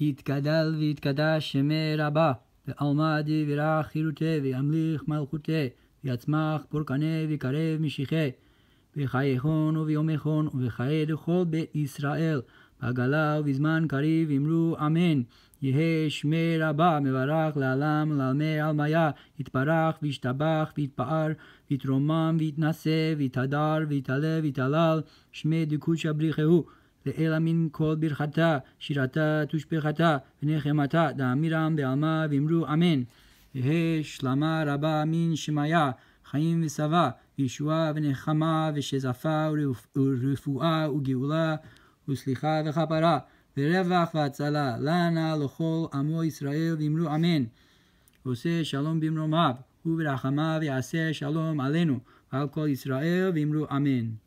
יתגדל ויתקדש שמי רבה, ועלמא וירח חירותי, וימליך מלכותי, ויצמח פורקני ויקרב משיחי, ויחייכון וביומכון, ובחיי לכל בית ישראל, בעגלה ובזמן קריב אמרו אמן. יהא שמי רבה מברך לעלם לעלמי עלמיה, יתברך וישתבח ויתפאר, ויתרומם ויתנשא, ויתהדר, ויתעלה, ויתהלל, שמי דקושא בריחהו. ואלא מן כל ברכתה, שירתה, תושפכתה, ונחמתה, דאמירם בעלמה, ואמרו אמן. והשלמה רבה מן שמעיה, חיים ושבה, וישועה ונחמה, ושזפה ורפואה וגאולה, וסליחה וכפרה, ורווח והצלה, לנה לכל עמו ישראל, ואמרו אמן. עושה שלום במרומיו, וברחמיו יעשה שלום עלינו, ועל כל ישראל, ואמרו אמן.